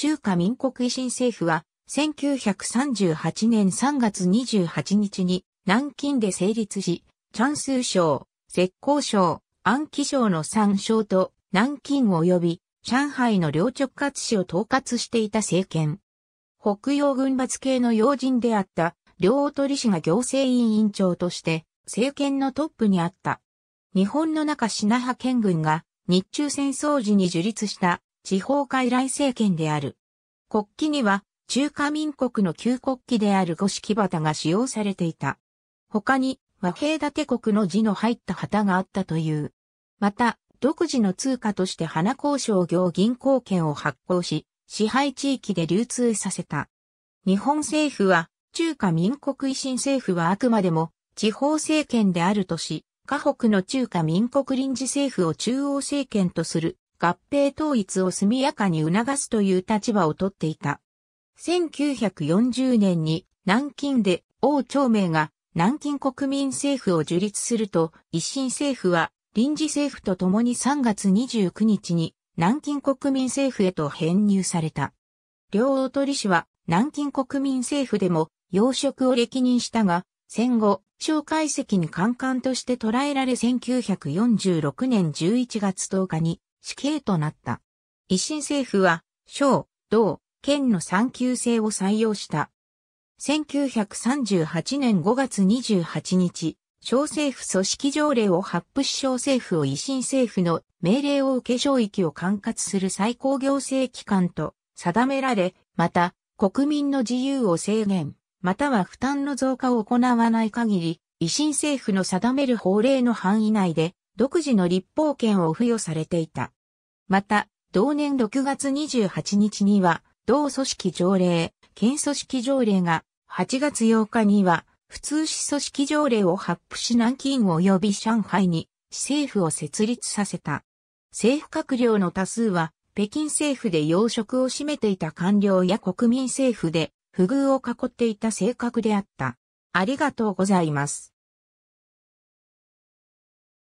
中華民国維新政府は、1938年3月28日に南京で成立し、チャンスー省、浙江省、安徽省の3省と南京及び上海の両直轄市を統括していた政権。北洋軍閥系の要人であった両取鳥氏が行政委員委員長として政権のトップにあった。日本の中品派県軍が日中戦争時に樹立した地方傀儡政権である。国旗には中華民国の旧国旗である五色旗が使用されていた。他に和平立国の字の入った旗があったという。また、独自の通貨として花交渉業銀行券を発行し、支配地域で流通させた。日本政府は、中華民国維新政府はあくまでも地方政権であるとし、河北の中華民国臨時政府を中央政権とする合併統一を速やかに促すという立場をとっていた。1940年に南京で王長明が南京国民政府を樹立すると、一新政府は臨時政府と共に3月29日に南京国民政府へと編入された。両大鳥氏は南京国民政府でも要職を歴任したが、戦後、蒋介石にカンカンとして捉えられ1946年11月10日に死刑となった。維新政府は、省、道、県の産級制を採用した。1938年5月28日、小政府組織条例を発布し小政府を維新政府の命令を受け省域を管轄する最高行政機関と定められ、また国民の自由を制限、または負担の増加を行わない限り、維新政府の定める法令の範囲内で独自の立法権を付与されていた。また、同年6月28日には、同組織条例、県組織条例が、8月8日には、普通市組織条例を発布し南京及び上海に、市政府を設立させた。政府閣僚の多数は、北京政府で要職を占めていた官僚や国民政府で、不遇を囲っていた性格であった。ありがとうございます。